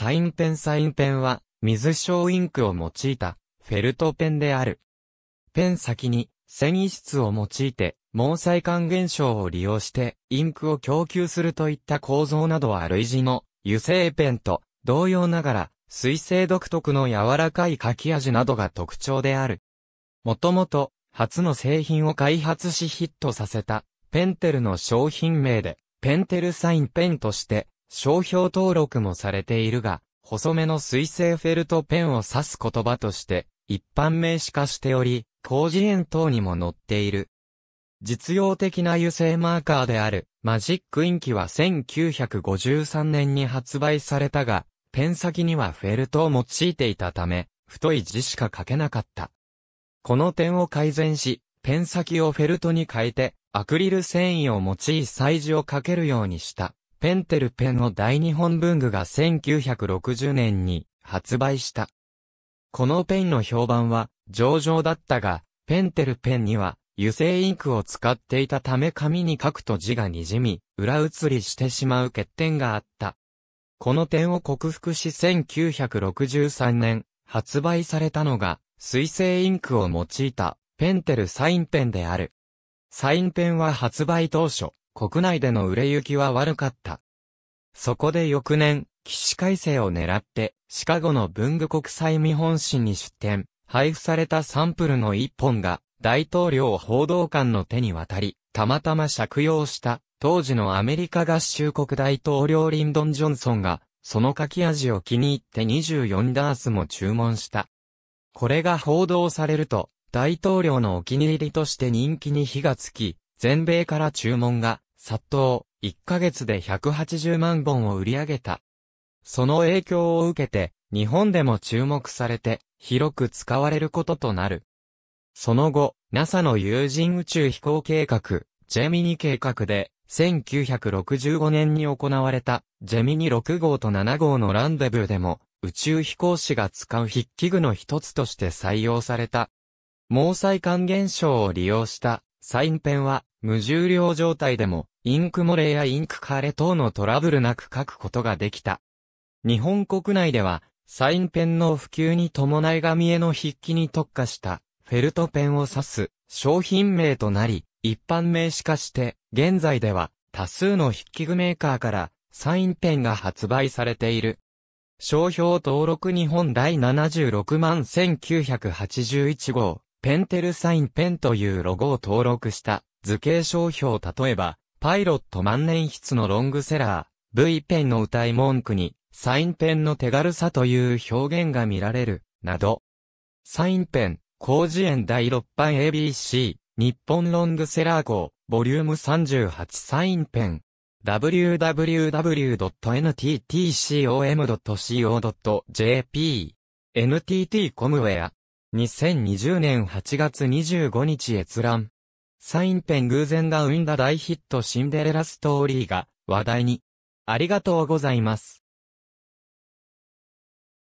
サインペンサインペンは、水晶インクを用いた、フェルトペンである。ペン先に、繊維質を用いて、毛細管現象を利用して、インクを供給するといった構造などは類似の油性ペンと同様ながら、水性独特の柔らかい書き味などが特徴である。もともと、初の製品を開発しヒットさせた、ペンテルの商品名で、ペンテルサインペンとして、商標登録もされているが、細めの水性フェルトペンを指す言葉として、一般名詞化しており、工事園等にも載っている。実用的な油性マーカーである、マジックインキは1953年に発売されたが、ペン先にはフェルトを用いていたため、太い字しか書けなかった。この点を改善し、ペン先をフェルトに変えて、アクリル繊維を用いイ事を書けるようにした。ペンテルペンを大日本文具が1960年に発売した。このペンの評判は上々だったが、ペンテルペンには油性インクを使っていたため紙に書くと字が滲み、裏写りしてしまう欠点があった。この点を克服し1963年発売されたのが水性インクを用いたペンテルサインペンである。サインペンは発売当初、国内での売れ行きは悪かった。そこで翌年、起死回生を狙って、シカゴの文具国際見本誌に出展、配布されたサンプルの一本が、大統領報道官の手に渡り、たまたま借用した、当時のアメリカ合衆国大統領リンドン・ジョンソンが、その書き味を気に入って24ダースも注文した。これが報道されると、大統領のお気に入りとして人気に火がつき、全米から注文が殺到、1ヶ月で180万本を売り上げた。その影響を受けて、日本でも注目されて、広く使われることとなる。その後、NASA の有人宇宙飛行計画、ジェミニ計画で、1965年に行われた、ジェミニ6号と7号のランデブーでも、宇宙飛行士が使う筆記具の一つとして採用された。毛細管現象を利用した、サインペンは、無重量状態でも、インク漏れやインク枯れ等のトラブルなく書くことができた。日本国内では、サインペンの普及に伴い紙への筆記に特化したフェルトペンを指す商品名となり、一般名し化して、現在では多数の筆記具メーカーからサインペンが発売されている。商標登録日本第76万1981号、ペンテルサインペンというロゴを登録した図形商標例えば、パイロット万年筆のロングセラー、V ペンの歌い文句に、サインペンの手軽さという表現が見られる、など。サインペン、工事園第6版 ABC、日本ロングセラー号、ボリューム38サインペン。www.nttcom.co.jp NTT コムウェア2020年8月25日閲覧サインペン偶然が生んだ大ヒットシンデレラストーリーが話題に。ありがとうございます。